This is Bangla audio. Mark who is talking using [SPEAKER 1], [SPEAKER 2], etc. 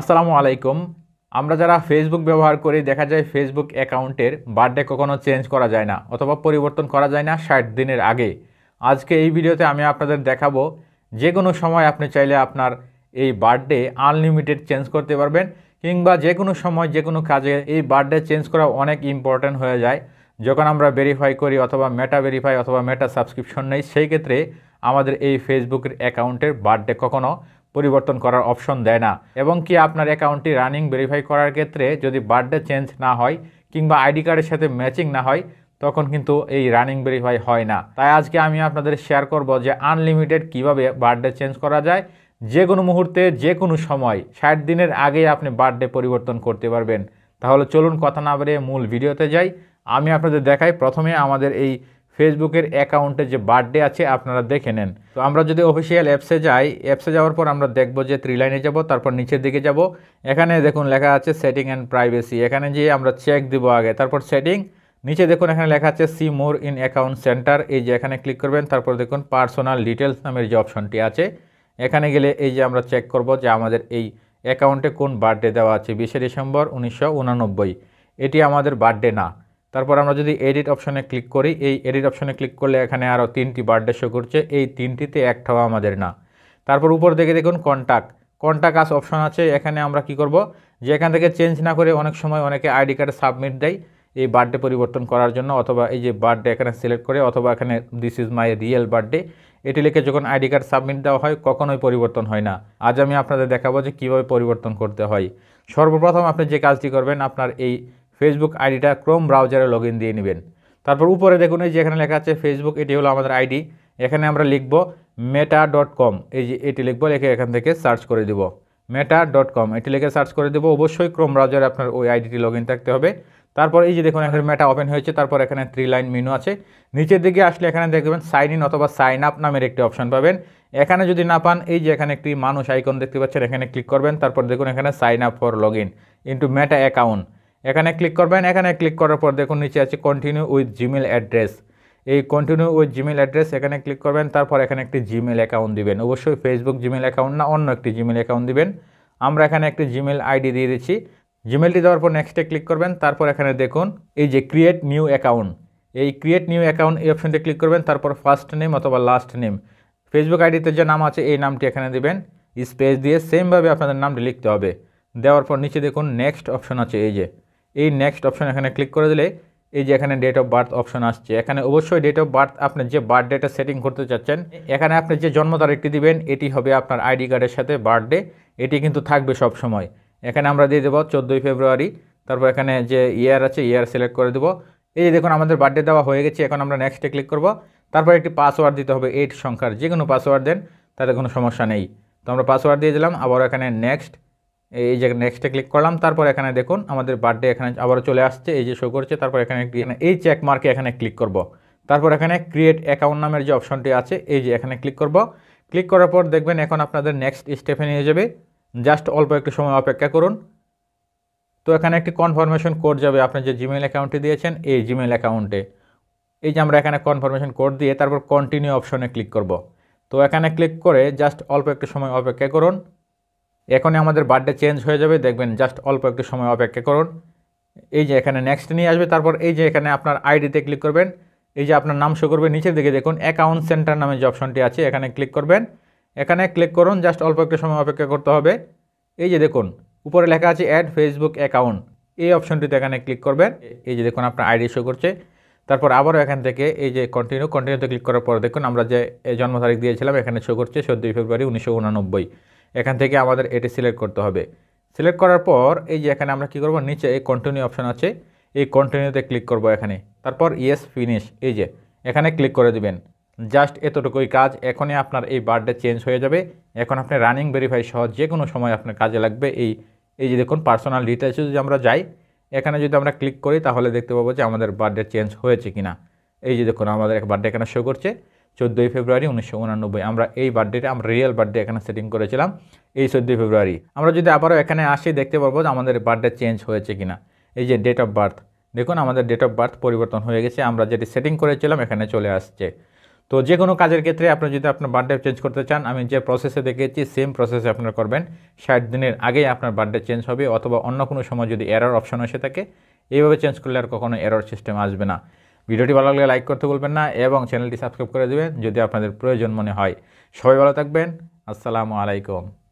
[SPEAKER 1] আসসালামু আলাইকুম আমরা যারা ফেসবুক ব্যবহার করি দেখা যায় ফেসবুক অ্যাকাউন্টের বার্থডে কখনো চেঞ্জ করা যায় না অথবা পরিবর্তন করা যায় না ষাট দিনের আগে আজকে এই ভিডিওতে আমি আপনাদের দেখাবো যে কোনো সময় আপনি চাইলে আপনার এই বার্থডে আনলিমিটেড চেঞ্জ করতে পারবেন কিংবা যে কোনো সময় যে কোনো কাজে এই বার্থডে চেঞ্জ করা অনেক ইম্পর্ট্যান্ট হয়ে যায় যখন আমরা ভেরিফাই করি অথবা মেটা ভেরিফাই অথবা মেটা সাবস্ক্রিপশন নেই সেই ক্ষেত্রে আমাদের এই ফেসবুকের অ্যাকাউন্টের বার্থডে কখনো পরিবর্তন করার অপশন দেয় না এবং কি আপনার অ্যাকাউন্টটি রানিং ভেরিফাই করার ক্ষেত্রে যদি বার্থডে চেঞ্জ না হয় কিংবা আইডি কার্ডের সাথে ম্যাচিং না হয় তখন কিন্তু এই রানিং ভেরিফাই হয় না তাই আজকে আমি আপনাদের শেয়ার করব যে আনলিমিটেড কিভাবে বার্থডে চেঞ্জ করা যায় যে কোনো মুহূর্তে যে কোনো সময় ষাট দিনের আগে আপনি বার্থডে পরিবর্তন করতে পারবেন তাহলে চলুন কথা না বেরিয়ে মূল ভিডিওতে যাই আমি আপনাদের দেখাই প্রথমে আমাদের এই ফেসবুকের অ্যাকাউন্টে যে বার্থডে আছে আপনারা দেখে নেন তো আমরা যদি অফিসিয়াল অ্যাপসে যাই অ্যাপসে যাওয়ার পর আমরা দেখব যে থ্রি লাইনে যাবো তারপর নিচের দিকে যাব এখানে দেখুন লেখা আছে সেটিং অ্যান্ড প্রাইভেসি এখানে যেয়ে আমরা চেক দিব আগে তারপর সেটিং নিচে দেখুন এখানে লেখা আছে see more in account centre এই যে এখানে ক্লিক করবেন তারপর দেখুন পার্সোনাল ডিটেলস নামের যে অপশনটি আছে এখানে গেলে এই যে আমরা চেক করব যে আমাদের এই অ্যাকাউন্টে কোন বার্থডে দেওয়া আছে বিশে ডিসেম্বর উনিশশো এটি আমাদের বার্থডে না তারপর আমরা যদি এডিট অপশনে ক্লিক করি এই এডিট অপশনে ক্লিক করলে এখানে আরও তিনটি বার্থডে শো করছে এই তিনটিতে একটাও আমাদের না তারপর উপর দেখে দেখুন কন্ট্যাক্ট কন্ট্যাক্ট আস অপশন আছে এখানে আমরা কি করব যে এখান থেকে চেঞ্জ না করে অনেক সময় অনেকে আইডি কার্ড সাবমিট দেয় এই বার্থডে পরিবর্তন করার জন্য অথবা এই যে বার্থডে এখানে সিলেক্ট করে অথবা এখানে this is my real birthday এটি লিখে যখন আইডি কার্ড সাবমিট দেওয়া হয় কখনোই পরিবর্তন হয় না আজ আমি আপনাদের দেখাবো যে কীভাবে পরিবর্তন করতে হয় সর্বপ্রথম আপনি যে কাজটি করবেন আপনার এই ফেসবুক আইডিটা ক্রোম ব্রাউজারে লগ দিয়ে নেবেন তারপর উপরে দেখুন এই যে এখানে লেখা আছে ফেসবুক এটি হলো আমাদের আইডি এখানে আমরা লিখব মেটা ডট কম এই যে এটি লিখব লিখে এখান থেকে সার্চ করে দিব মেটা ডট কম এটি লিখে সার্চ করে দেবো অবশ্যই ক্রোম ব্রাউজারে আপনার ওই আইডিটি লগ থাকতে হবে তারপর এই যে দেখুন এখানে মেটা ওপেন হয়েছে তারপর এখানে থ্রি লাইন মেনু আছে নিচের দিকে আসলে এখানে দেখবেন সাইন ইন অথবা সাইন আপ নামের একটি অপশন পাবেন এখানে যদি না পান এই যে এখানে একটি মানুষ আইকন দেখতে পাচ্ছেন এখানে ক্লিক করবেন তারপর দেখুন এখানে sign up for log in into Meta account এখানে ক্লিক করবেন এখানে ক্লিক করার পর দেখুন নিচে আছে কন্টিনিউ উইথ জিমেল অ্যাড্রেস এই কন্টিনিউ উইথ জিমেল অ্যাড্রেস এখানে ক্লিক করবেন তারপর এখানে একটি জিমেল অ্যাকাউন্ট দিবেন অবশ্যই ফেসবুক জিমেল অ্যাকাউন্ট না অন্য একটি জিমেল অ্যাকাউন্ট দিবেন আমরা এখানে একটি জিমেল আইডি দিয়ে দিচ্ছি জিমেলটি দেওয়ার পর নেক্সটে ক্লিক করবেন তারপর এখানে দেখুন এই যে ক্রিয়েট নিউ অ্যাকাউন্ট এই ক্রিয়েট নিউ অ্যাকাউন্ট এই অপশনটি ক্লিক করবেন তারপর ফার্স্ট নেম অথবা লাস্ট নেম ফেসবুক আইডিতে যে নাম আছে এই নামটি এখানে দেবেন স্পেস দিয়ে সেমভাবে আপনাদের নামটি লিখতে হবে দেওয়ার পর নিচে দেখুন নেক্সট অপশন আছে এই যে এই নেক্সট অপশন এখানে ক্লিক করে দিলে এই যে এখানে ডেট অফ বার্থ অপশন আসছে এখানে অবশ্যই ডেট অফ বার্থ আপনি যে বার্থ ডেটা সেটিং করতে চাচ্ছেন এখানে আপনি যে জন্ম তারিখটি দিবেন এটি হবে আপনার আইডি কার্ডের সাথে বার্থডে এটি কিন্তু থাকবে সব সময় এখানে আমরা দিয়ে দেবো চোদ্দোই ফেব্রুয়ারি তারপর এখানে যে ইয়ার আছে ইয়ার সিলেক্ট করে দেবো এই যে দেখুন আমাদের বার্থডে দেওয়া হয়ে গেছে এখন আমরা নেক্সটে ক্লিক করব তারপর একটি পাসওয়ার্ড দিতে হবে এইট সংখ্যার যে কোনো পাসওয়ার্ড দেন তাতে কোনো সমস্যা নেই তো আমরা পাসওয়ার্ড দিয়ে দিলাম আবার এখানে নেক্সট এই যে নেক্সটে ক্লিক করলাম তারপর এখানে দেখুন আমাদের বার্থডে এখানে আবারও চলে আসছে এই যে শো করছে তারপর এখানে এই চেক মার্কে এখানে ক্লিক করব। তারপর এখানে ক্রিয়েট অ্যাকাউন্ট নামের যে অপশনটি আছে এই যে এখানে ক্লিক করব ক্লিক করার পর দেখবেন এখন আপনাদের নেক্সট স্টেপে নিয়ে যাবে জাস্ট অল্প একটু সময় অপেক্ষা করুন তো এখানে একটি কনফার্মেশন কোড যাবে আপনি যে জিমেল অ্যাকাউন্টটি দিয়েছেন এই জিমেল অ্যাকাউন্টে এই যে আমরা এখানে কনফার্মেশন কোড দিয়ে তারপর কন্টিনিউ অপশনে ক্লিক করব তো এখানে ক্লিক করে জাস্ট অল্প একটু সময় অপেক্ষা করুন এখনই আমাদের বার্থডে চেঞ্জ হয়ে যাবে দেখবেন জাস্ট অল্প একটু সময় অপেক্ষা করুন এই যে এখানে নেক্সট নিয়ে আসবে তারপর এই যে এখানে আপনার আইডিতে ক্লিক করবেন এই যে আপনার নাম শো করবে নিচের দিকে দেখুন অ্যাকাউন্ট সেন্টার নামে যে অপশনটি আছে এখানে ক্লিক করবেন এখানে ক্লিক করুন জাস্ট অল্প একটু সময় অপেক্ষা করতে হবে এই যে দেখুন উপরে লেখা আছে অ্যাড ফেসবুক অ্যাকাউন্ট এই অপশনটিতে এখানে ক্লিক করবেন এই যে দেখুন আপনার আইডি শো করছে তারপর আবারও এখান থেকে এই যে কন্টিনিউ কন্টিনিউতে ক্লিক করার পর দেখুন আমরা যে জন্ম তারিখ দিয়েছিলাম এখানে শো করছে চোদ্দোই ফেব্রুয়ারি উনিশশো এখান থেকে আমাদের এটি সিলেক্ট করতে হবে সিলেক্ট করার পর এই যে এখানে আমরা কি করব নিচে এই কন্টিনিউ অপশন আছে এই কন্টিনিউতে ক্লিক করব এখানে তারপর ইয়েস ফিনিশ এই যে এখানে ক্লিক করে দিবেন জাস্ট এতটুকুই কাজ এখনই আপনার এই বার্থডে চেঞ্জ হয়ে যাবে এখন আপনি রানিং ভেরিফাই সহ যে কোনো সময় আপনার কাজে লাগবে এই এই যে দেখুন পার্সোনাল ডিটেলসে যদি আমরা যাই এখানে যদি আমরা ক্লিক করি তাহলে দেখতে পাবো যে আমাদের বার্থডে চেঞ্জ হয়েছে কিনা এই যে দেখুন আমাদের এক বার্থডে এখানে শো করছে চোদ্দোই ফেব্রুয়ারি উনিশশো উনানব্বই আমরা এই বার্থডেটা আমরা রিয়েল বার্থডে এখানে সেটিং করেছিলাম এই চোদ্দোই ফেব্রুয়ারি আমরা যদি আবারও এখানে আসি দেখতে পারবো যে আমাদের বার্থডে চেঞ্জ হয়েছে কিনা এই যে ডেট অফ বার্থ দেখুন আমাদের ডেট অফ বার্থ পরিবর্তন হয়ে গেছে আমরা যেটি সেটিং করেছিলাম এখানে চলে আসছে তো যে কোনো কাজের ক্ষেত্রে আপনি যদি আপনার বার্থডে চেঞ্জ করতে চান আমি যে প্রসেসে দেখেছি সেম প্রসেসে আপনারা করবেন ষাট দিনের আগেই আপনার বার্থডে চেঞ্জ হবে অথবা অন্য কোনো সময় যদি এরার অপশন এসে থাকে এইভাবে চেঞ্জ করলে আর কখনো এরর সিস্টেম আসবে না ভিডিওটি ভালো লাগলে লাইক করতে বলবেন না এবং চ্যানেলটি সাবস্ক্রাইব করে দেবেন যদি আপনাদের প্রয়োজন মনে হয় সবাই ভালো থাকবেন আসসালামু আলাইকুম